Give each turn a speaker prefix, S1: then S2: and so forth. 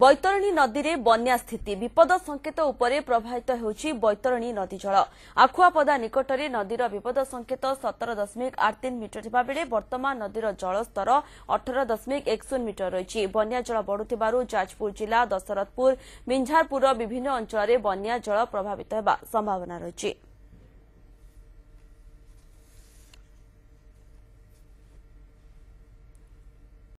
S1: बैतरणी नदीले बन्यास्थिति विपदसंकेत उप प्रभावित हुन्छ बैतरणी नदी जल जखुवापदा निकटर नदी र विपद संकेत सतर दशमिक आठतिनी मिटर ठाउँ वर्तमान नदी जलस्तर जस्तर अठर दशमिक एक शून्य मिटर जाजपुर जुल्ला दशरथपुर मिझारपुर र विभिन्न अञ्चर बन्याजल प्रभावित हु